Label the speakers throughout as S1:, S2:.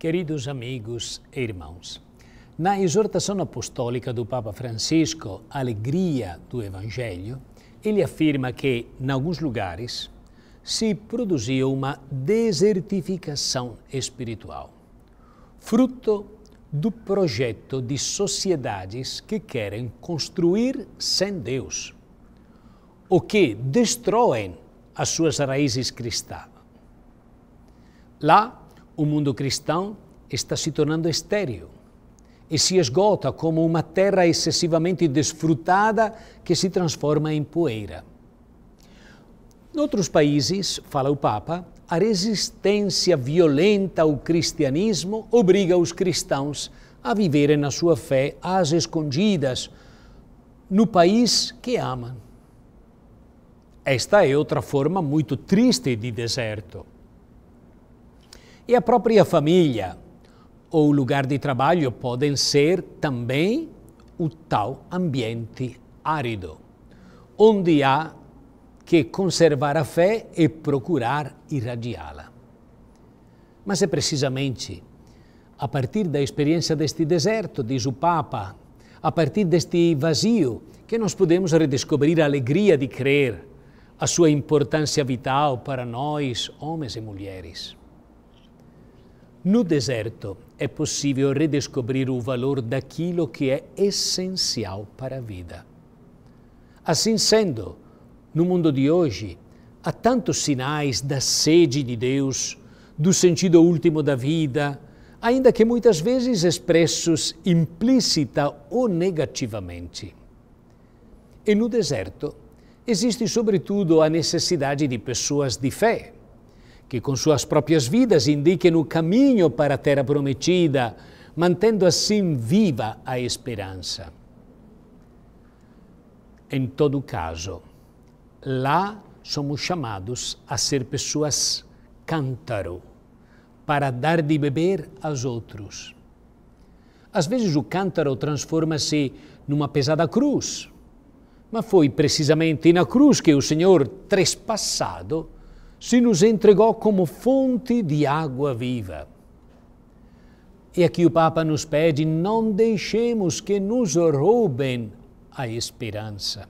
S1: Queridos amigos e irmãos, na exortação apostólica do Papa Francisco, Alegria do Evangelho, ele afirma que, em alguns lugares, se produziu uma desertificação espiritual, fruto do projeto de sociedades que querem construir sem Deus, ou que destroem as suas raízes cristãs. Lá, o mundo cristão está se tornando estéril e se esgota como uma terra excessivamente desfrutada que se transforma em poeira. Em outros países, fala o Papa, a resistência violenta ao cristianismo obriga os cristãos a viverem na sua fé às escondidas, no país que amam. Esta é outra forma muito triste de deserto. E a própria família ou lugar de trabalho podem ser também o tal ambiente árido, onde há que conservar a fé e procurar irradiá-la. Mas é precisamente a partir da experiência deste deserto, diz o Papa, a partir deste vazio, que nós podemos redescobrir a alegria de crer, a sua importância vital para nós, homens e mulheres. No deserto é possível redescobrir o valor daquilo que é essencial para a vida. Assim sendo, no mundo de hoje, há tantos sinais da sede de Deus, do sentido último da vida, ainda que muitas vezes expressos implícita ou negativamente. E no deserto existe, sobretudo, a necessidade de pessoas de fé que com suas próprias vidas indiquem o caminho para a terra prometida, mantendo assim viva a esperança. Em todo caso, lá somos chamados a ser pessoas cântaro, para dar de beber aos outros. Às vezes o cântaro transforma-se numa pesada cruz, mas foi precisamente na cruz que o Senhor, trespassado, se nos entregou como fonte de água viva. E aqui o Papa nos pede: não deixemos que nos roubem a esperança.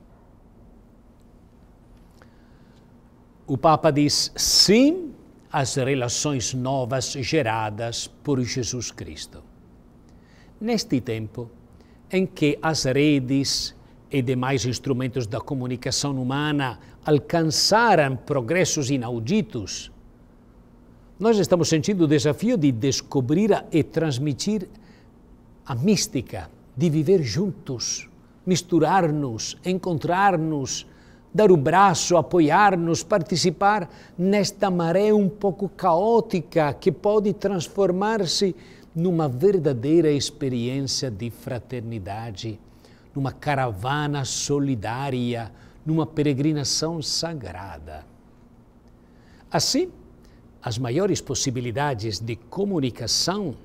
S1: O Papa diz sim às relações novas geradas por Jesus Cristo. Neste tempo em que as redes e demais instrumentos da comunicação humana alcançaram progressos inauditos, nós estamos sentindo o desafio de descobrir e transmitir a mística, de viver juntos, misturar-nos, encontrar-nos, dar o braço, apoiar-nos, participar nesta maré um pouco caótica que pode transformar-se numa verdadeira experiência de fraternidade numa caravana solidária, numa peregrinação sagrada. Assim, as maiores possibilidades de comunicação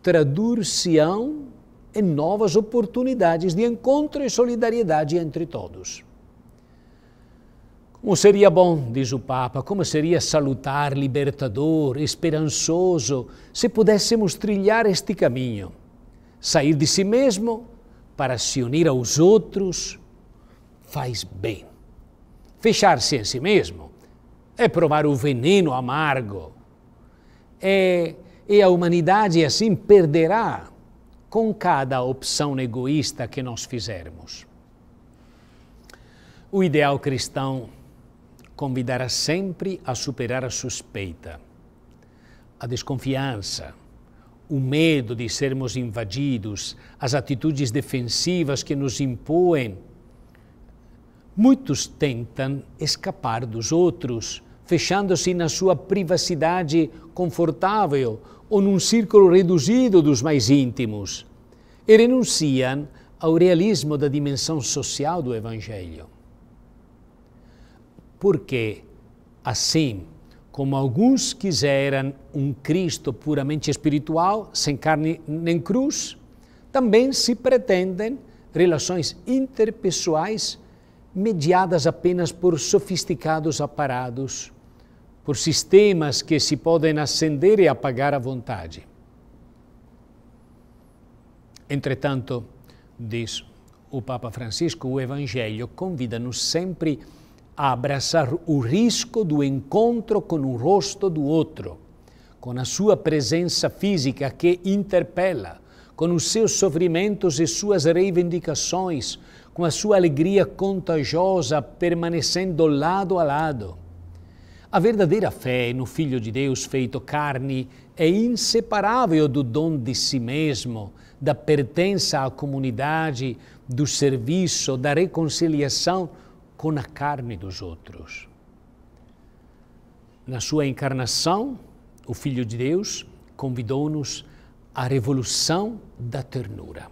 S1: traduzir-se-ão em novas oportunidades de encontro e solidariedade entre todos. Como seria bom, diz o Papa, como seria salutar, libertador, esperançoso, se pudéssemos trilhar este caminho, sair de si mesmo para se unir aos outros faz bem. Fechar-se em si mesmo é provar o veneno amargo. É, e a humanidade assim perderá com cada opção egoísta que nós fizermos. O ideal cristão convidará sempre a superar a suspeita, a desconfiança, o medo de sermos invadidos, as atitudes defensivas que nos impõem. Muitos tentam escapar dos outros, fechando-se na sua privacidade confortável ou num círculo reduzido dos mais íntimos, e renunciam ao realismo da dimensão social do Evangelho. Porque, assim, como alguns quiseram um Cristo puramente espiritual, sem carne nem cruz, também se pretendem relações interpessoais mediadas apenas por sofisticados aparados, por sistemas que se podem acender e apagar à vontade. Entretanto, diz o Papa Francisco, o Evangelho convida-nos sempre a a abraçar o risco do encontro com o rosto do outro, com a sua presença física que interpela, com os seus sofrimentos e suas reivindicações, com a sua alegria contagiosa permanecendo lado a lado. A verdadeira fé no Filho de Deus feito carne é inseparável do dom de si mesmo, da pertença à comunidade, do serviço, da reconciliação com a carne dos outros. Na sua encarnação, o Filho de Deus convidou-nos à revolução da ternura.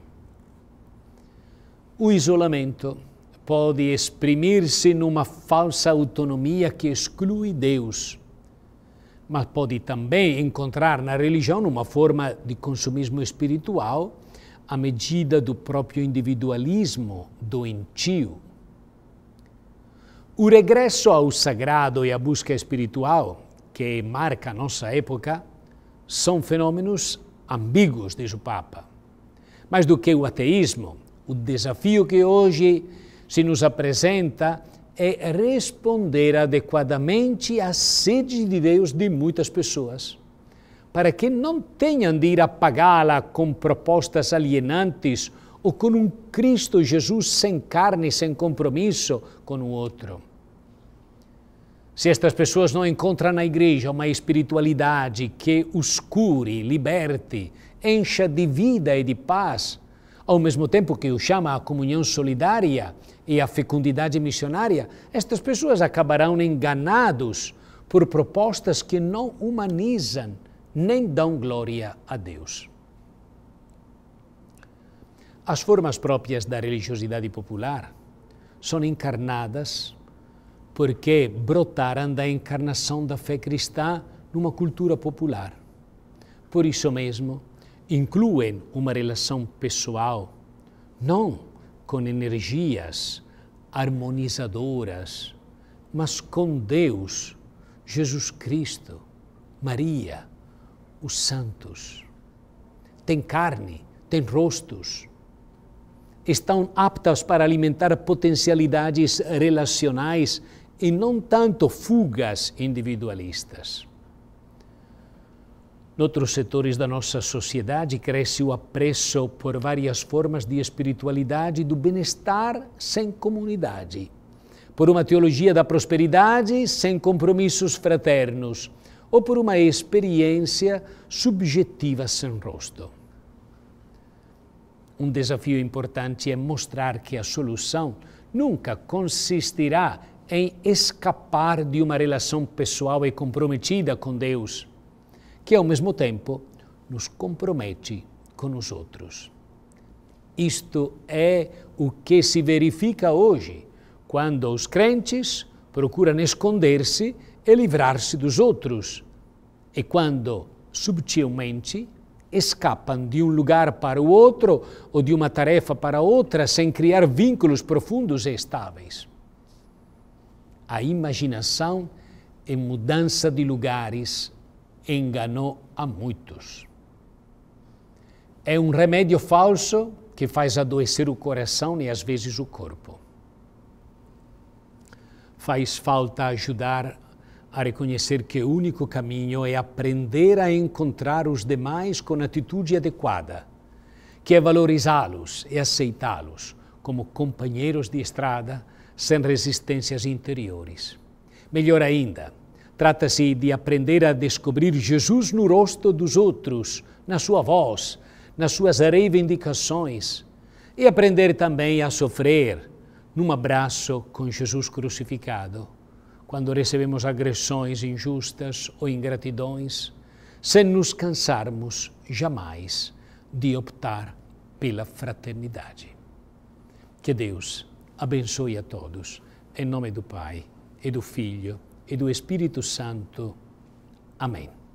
S1: O isolamento pode exprimir-se numa falsa autonomia que exclui Deus, mas pode também encontrar na religião uma forma de consumismo espiritual à medida do próprio individualismo doentio o regresso ao sagrado e a busca espiritual, que marca a nossa época, são fenômenos ambíguos, diz o Papa. Mais do que o ateísmo, o desafio que hoje se nos apresenta é responder adequadamente à sede de Deus de muitas pessoas, para que não tenham de ir apagá-la com propostas alienantes ou com um Cristo Jesus sem carne, sem compromisso com o outro. Se estas pessoas não encontram na igreja uma espiritualidade que os cure, liberte, encha de vida e de paz, ao mesmo tempo que o chama à comunhão solidária e à fecundidade missionária, estas pessoas acabarão enganados por propostas que não humanizam nem dão glória a Deus. As formas próprias da religiosidade popular são encarnadas porque brotaram da encarnação da fé cristã numa cultura popular. Por isso mesmo, incluem uma relação pessoal, não com energias harmonizadoras, mas com Deus, Jesus Cristo, Maria, os santos. Tem carne, tem rostos, estão aptas para alimentar potencialidades relacionais e não tanto fugas individualistas. Noutros setores da nossa sociedade cresce o apreço por várias formas de espiritualidade do bem-estar sem comunidade, por uma teologia da prosperidade sem compromissos fraternos ou por uma experiência subjetiva sem rosto. Um desafio importante é mostrar que a solução nunca consistirá em escapar de uma relação pessoal e comprometida com Deus, que ao mesmo tempo nos compromete com os outros. Isto é o que se verifica hoje, quando os crentes procuram esconder-se e livrar-se dos outros, e quando, subtilmente, escapam de um lugar para o outro ou de uma tarefa para outra sem criar vínculos profundos e estáveis. A imaginação em mudança de lugares enganou a muitos. É um remédio falso que faz adoecer o coração e às vezes o corpo. Faz falta ajudar a reconhecer que o único caminho é aprender a encontrar os demais com atitude adequada, que é valorizá-los e aceitá-los como companheiros de estrada sem resistências interiores. Melhor ainda, trata-se de aprender a descobrir Jesus no rosto dos outros, na sua voz, nas suas reivindicações e aprender também a sofrer num abraço com Jesus crucificado quando recebemos agressões injustas ou ingratidões, sem nos cansarmos jamais de optar pela fraternidade. Que Deus abençoe a todos, em nome do Pai, e do Filho, e do Espírito Santo. Amém.